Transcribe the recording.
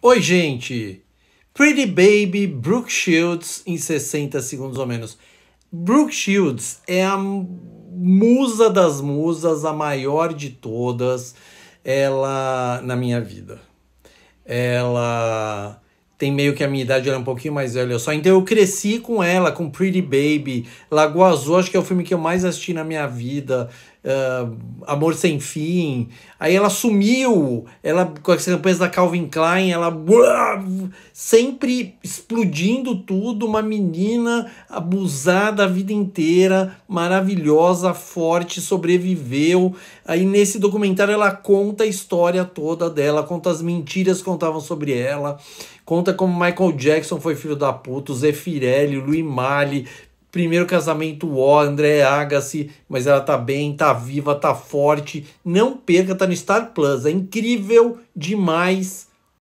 Oi, gente! Pretty Baby Brooke Shields em 60 segundos ou menos. Brooke Shields é a musa das musas, a maior de todas, ela na minha vida. Ela tem meio que a minha idade, era é um pouquinho mais velha só. Então eu cresci com ela, com Pretty Baby, Lagoa Azul, acho que é o filme que eu mais assisti na minha vida. Uh, Amor Sem Fim. Aí ela sumiu, ela com as campanhas da Calvin Klein, ela sempre explodindo tudo, uma menina abusada a vida inteira, maravilhosa, forte, sobreviveu. Aí nesse documentário ela conta a história toda dela, conta as mentiras que contavam sobre ela, conta como Michael Jackson foi filho da puta, o Zé Firelli, o Louis Mali, primeiro casamento O, André Agassi, mas ela tá bem, tá viva, tá forte. Não perca, tá no Star Plus. É incrível demais